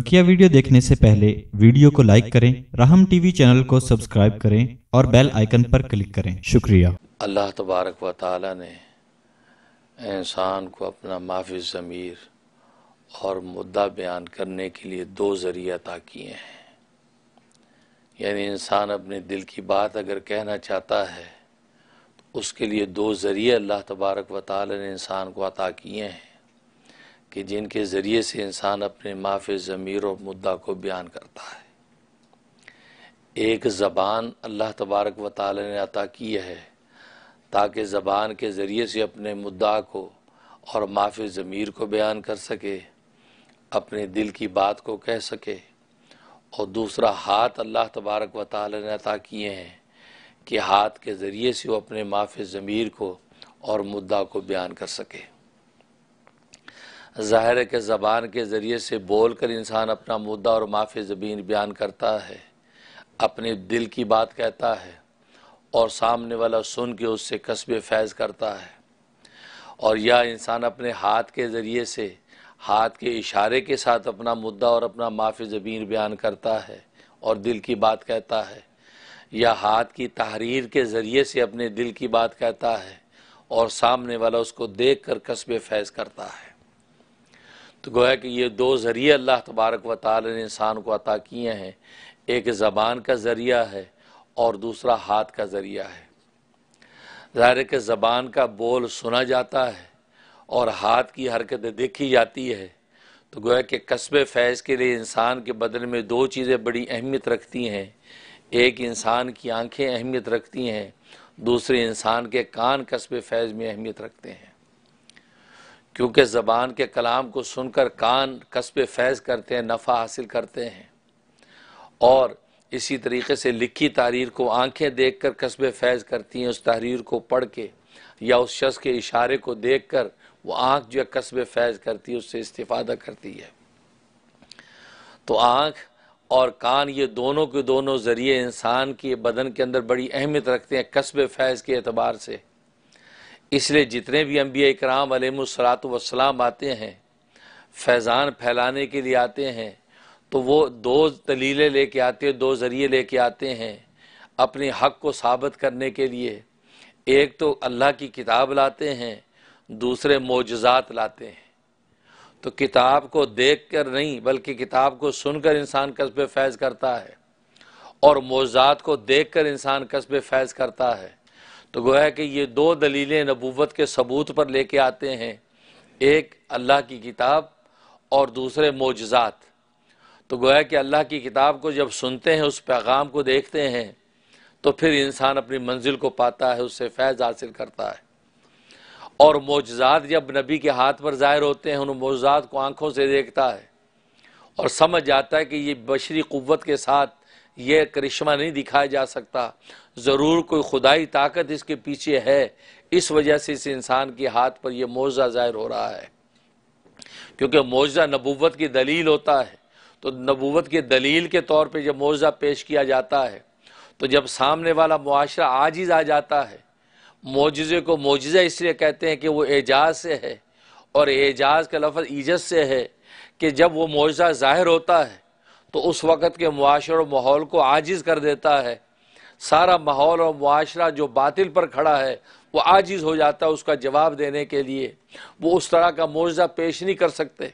बकिया वीडियो देखने से पहले वीडियो को लाइक करें राहम टीवी चैनल को सब्सक्राइब करें और बेल आइकन पर क्लिक करें शुक्रिया अल्लाह तबारक व ताली ने इंसान को अपना माफी ज़मीर और मुद्दा बयान करने के लिए दो ज़रिए अदा किए हैं यानी इंसान अपने दिल की बात अगर कहना चाहता है तो उसके लिए दो ज़रिए अल्लाह तबारक व ताली ने इंसान को अता किए हैं कि जिनके ज़रिए से इंसान अपने माफ़ ज़मीर और मुद्दा को बयान करता है एक ज़बान अल्लाह तबारक व ताल ने अता की है ताकि ज़बान के ज़रिए से अपने मुद्दा को और माफ़ ज़मीर को बयान कर सके अपने दिल की बात को कह सके और दूसरा हाथ अल्लाह तबारक व ताल ने अता किए हैं कि हाथ के ज़रिए से वो अपने माफ़ ज़मीर को और मुद्दा को बयान कर सके ज़ाहिर है कि ज़बान के ज़रिए से बोल कर इंसान अपना मुद्दा और माफ ज़बीन बयान करता है अपने दिल की बात कहता है और सामने वाला सुन के उससे कस्ब फैज़ करता है और यह इंसान अपने हाथ के ज़रिए से हाथ के इशारे के साथ अपना मुद्दा और अपना माफ ज़बीन बयान करता है और दिल की बात कहता है या हाथ की तहरीर के ज़रिए से अपने दिल की बात कहता है और सामने वाला उसको देख कर कस्ब फैज़ करता है तो गोया कि ये दो ज़रिए अल्लाह तबारक व ताल ने इंसान को अता किए हैं एक ज़बान का ज़रिया है और दूसरा हाथ का ज़रिया है ज़ाहिर के ज़बान का बोल सुना जाता है और हाथ की हरकतें देखी जाती है तो गोया कि कस्ब फैज़ के लिए इंसान के बदन में दो चीज़ें बड़ी अहमियत रखती हैं एक इंसान की आँखें अहमियत रखती हैं दूसरे इंसान के कान कस्ब फैज़ में अहमियत रखते हैं क्योंकि ज़बान के कलाम को सुनकर कान कस्ब फैज़ करते हैं नफ़ा हासिल करते हैं और इसी तरीके से लिखी तहरीर को आंखें देख कर कस्ब फैज़ करती हैं उस तहरीर को पढ़ के या उस शख्स के इशारे को देख कर वो आँख जो है कस्ब फैज़ करती है उससे इस्ता करती है तो आँख और कान ये दोनों के दोनों ज़रिए इंसान के बदन के अंदर बड़ी अहमियत रखते हैं कस्ब फैज़ के अतबार से इसलिए जितने भी अम्बिया कराम अलमसलात वसलाम आते हैं फैज़ान फैलाने के लिए आते हैं तो वो दो दलीलें लेके आते हैं दो ज़रिए लेके आते हैं अपने हक़ को साबित करने के लिए एक तो अल्लाह की किताब लाते हैं दूसरे मोजात लाते हैं तो किताब को देख कर नहीं बल्कि किताब को सुनकर इंसान कस्ब फैज़ करता है और मोजात को देख कर इंसान कस्ब फैज़ करता है तो गोया कि ये दो दलीलें नबूवत के सबूत पर लेके आते हैं एक अल्लाह की किताब और दूसरे मोजात तो गोया कि अल्लाह की किताब को जब सुनते हैं उस पैगाम को देखते हैं तो फिर इंसान अपनी मंजिल को पाता है उससे फैज़ हासिल करता है और मोजात जब नबी के हाथ पर ज़ाहिर होते हैं उन मोजात को आँखों से देखता है और समझ आता है कि ये बशरी क़वत के साथ यह करिश्मा नहीं दिखाया जा सकता ज़रूर कोई खुदाई ताकत इसके पीछे है इस वजह से इस इंसान के हाथ पर यह मुआवजा ज़ाहिर हो रहा है क्योंकि मुआवजा नबूवत की दलील होता है तो नबूवत की दलील के तौर पर जब मुआवजा पेश किया जाता है तो जब सामने वाला मुआरा आजिज़ आ जाता है मोजे को मुजजा इसलिए कहते हैं कि वो एजाज से है और एजाज का लफ्ज़ ईजत से है कि जब वो मुआवजा ज़ाहिर होता है तो उस वक़्त के मुआशर और माहौल को आजिज़ कर देता है सारा माहौल और मुआरा जो बातिल पर खड़ा है वो आजिज़ हो जाता है उसका जवाब देने के लिए वो उस तरह का मुआवजा पेश नहीं कर सकते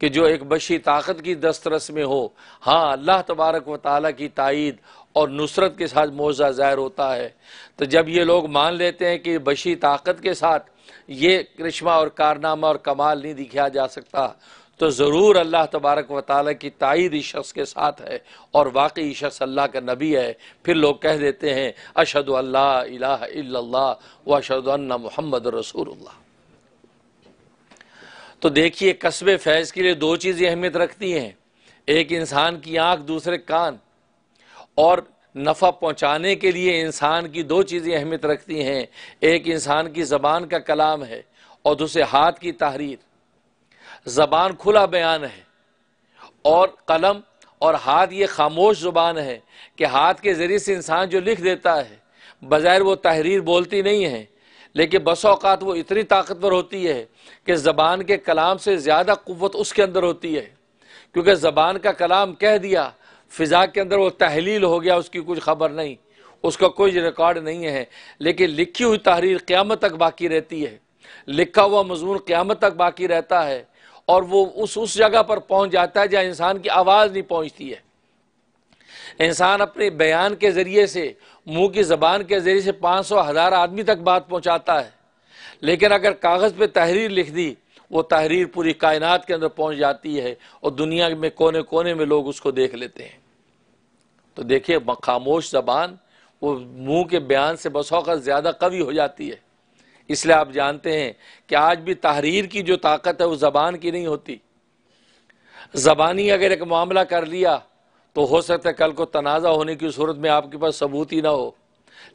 कि जो एक बशी ताकत की दस्तरस में हो हाँ अल्लाह तबारक व ताली की तइद और नुसरत के साथ मुआवजा ज़ाहिर होता है तो जब ये लोग मान लेते हैं कि बशी ताकत के साथ ये करिश्मा और कारनामा और कमाल नहीं दिखाया जा सकता तो ज़रूर अल्लाह तबारक व ताली की तइद इस शख्स के साथ है और वाकई शख्स अल्लाह का नबी है फिर लोग कह देते हैं अशद अल्लाह व अशद मोहम्मद रसूल तो देखिए कस्बे फैज़ के लिए दो चीज़ें अहमियत रखती हैं एक इंसान की आँख दूसरे कान और नफ़ा पहुँचाने के लिए इंसान की दो चीज़ें अहमियत रखती हैं एक इंसान की ज़बान का कलाम है और दूसरे हाथ की तहरीर ज़बान खुला बयान है और कलम और हाथ ये खामोश ज़ुबान है कि हाथ के ज़रिए से इंसान जो लिख देता है बज़ाहिर वो तहरीर बोलती नहीं है लेकिन बस अवकात वो इतनी ताकतवर होती है कि ज़बान के कलाम से ज़्यादा क़वत उसके अंदर होती है क्योंकि ज़बान का कलाम कह दिया फ़िज़ा के अंदर वो तहलील हो गया उसकी कुछ खबर नहीं उसका कोई रिकॉर्ड नहीं है लेकिन लिखी हुई तहरीर क़्यामत तक बाकी रहती है लिखा हुआ मजमून क़्यामत तक बाकी रहता है और वो उस उस जगह पर पहुंच जाता है जहाँ इंसान की आवाज़ नहीं पहुंचती है इंसान अपने बयान के ज़रिए से मुंह की ज़बान के ज़रिए से पाँच सौ हज़ार आदमी तक बात पहुंचाता है लेकिन अगर कागज़ पे तहरीर लिख दी वो तहरीर पूरी कायनात के अंदर पहुंच जाती है और दुनिया में कोने कोने में लोग उसको देख लेते हैं तो देखिए खामोश ज़बान वो मुंह के बयान से बसौकत ज़्यादा कवि हो जाती है इसलिए आप जानते हैं कि आज भी तहरीर की जो ताकत है वो ज़बान की नहीं होती ज़बानी अगर एक मामला कर लिया तो हो सकता है कल को तनाज़ा होने की सूरत में आपके पास सबूत ही ना हो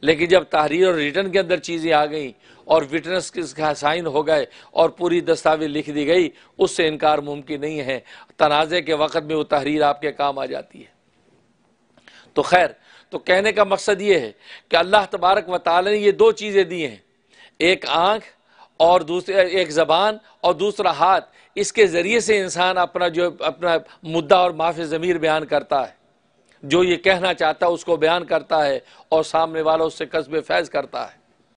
लेकिन जब तहरीर और रिटर्न के अंदर चीज़ें आ गई और विटनेस के साइन हो गए और पूरी दस्तावेज लिख दी गई उससे इनकार मुमकिन नहीं है तनाज़े के वक़्त में वो तहरीर आपके काम आ जाती है तो खैर तो कहने का मकसद ये है कि अल्लाह तबारक वाली ने ये दो चीज़ें दी हैं एक आँख और दूसरे एक ज़बान और दूसरा हाथ इसके ज़रिए से इंसान अपना जो अपना मुद्दा और माफ़ ज़मीर बयान करता है जो ये कहना चाहता है उसको बयान करता है और सामने वाला उससे कस्बे फैज़ करता है